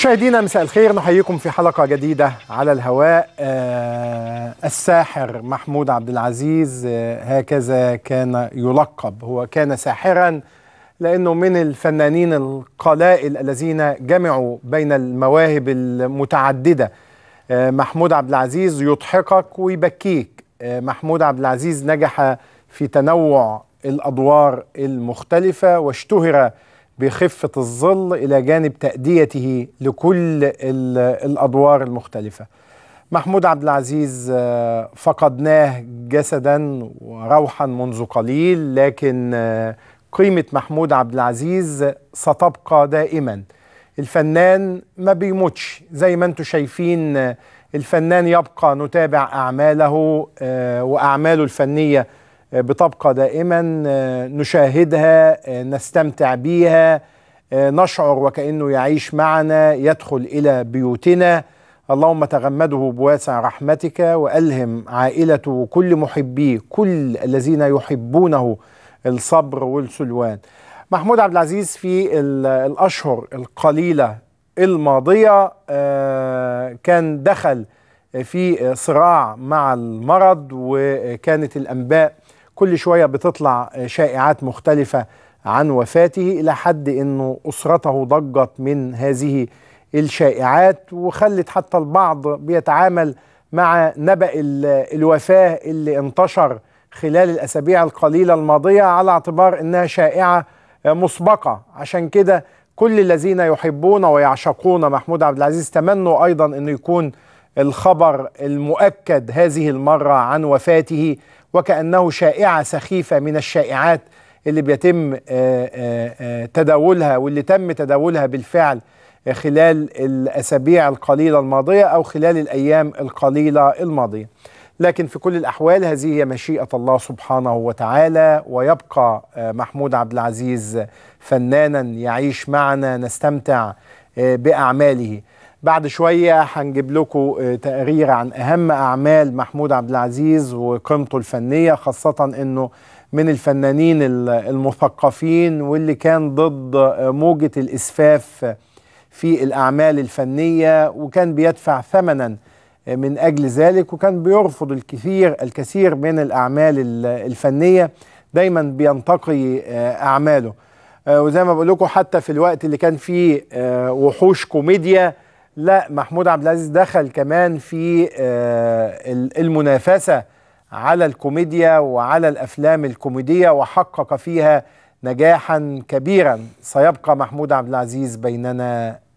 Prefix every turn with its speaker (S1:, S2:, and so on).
S1: مشاهدينا مساء الخير نحييكم في حلقة جديدة على الهواء آه، الساحر محمود عبد العزيز آه، هكذا كان يلقب هو كان ساحرا لأنه من الفنانين القلائل الذين جمعوا بين المواهب المتعددة آه، محمود عبد العزيز يضحكك ويبكيك محمود عبد العزيز نجح في تنوع الأدوار المختلفة واشتهر بخفة الظل إلى جانب تأديته لكل الأدوار المختلفة محمود عبد العزيز آه، فقدناه جسدا وروحا منذ قليل لكن آه، قيمة محمود عبد العزيز ستبقى دائما الفنان ما بيموتش زي ما انتم شايفين آه، الفنان يبقى نتابع أعماله وأعماله الفنية بتبقى دائما آه، نشاهدها آه، نستمتع بيها آه، نشعر وكأنه يعيش معنا يدخل إلى بيوتنا اللهم تغمده بواسع رحمتك وألهم عائلته وكل محبيه كل الذين يحبونه الصبر والسلوان محمود عبد العزيز في الأشهر القليلة الماضية كان دخل في صراع مع المرض وكانت الأنباء كل شويه بتطلع شائعات مختلفه عن وفاته الى حد انه اسرته ضجت من هذه الشائعات وخلت حتى البعض بيتعامل مع نبأ الوفاه اللي انتشر خلال الاسابيع القليله الماضيه على اعتبار انها شائعه مسبقه عشان كده كل الذين يحبون ويعشقون محمود عبد العزيز تمنوا ايضا انه يكون الخبر المؤكد هذه المرة عن وفاته وكأنه شائعة سخيفة من الشائعات اللي بيتم آه، آه، آه، تداولها واللي تم تداولها بالفعل خلال الأسابيع القليلة الماضية أو خلال الأيام القليلة الماضية لكن في كل الأحوال هذه هي مشيئة الله سبحانه وتعالى ويبقى محمود عبد العزيز فنانا يعيش معنا نستمتع بأعماله بعد شوية هنجيب لكم آه، تقرير عن أهم أعمال محمود عبد العزيز وقيمته الفنية خاصة أنه من الفنانين المثقفين واللي كان ضد آه، موجة الإسفاف في الأعمال الفنية وكان بيدفع ثمنا آه، من أجل ذلك وكان بيرفض الكثير الكثير من الأعمال الفنية دايما بينتقي أعماله وزي ما بقول لكم حتى في الوقت اللي كان فيه وحوش كوميديا لا محمود عبد العزيز دخل كمان في آه، المنافسة على الكوميديا وعلى الأفلام الكوميدية وحقق فيها نجاحا كبيرا سيبقى محمود عبد العزيز بيننا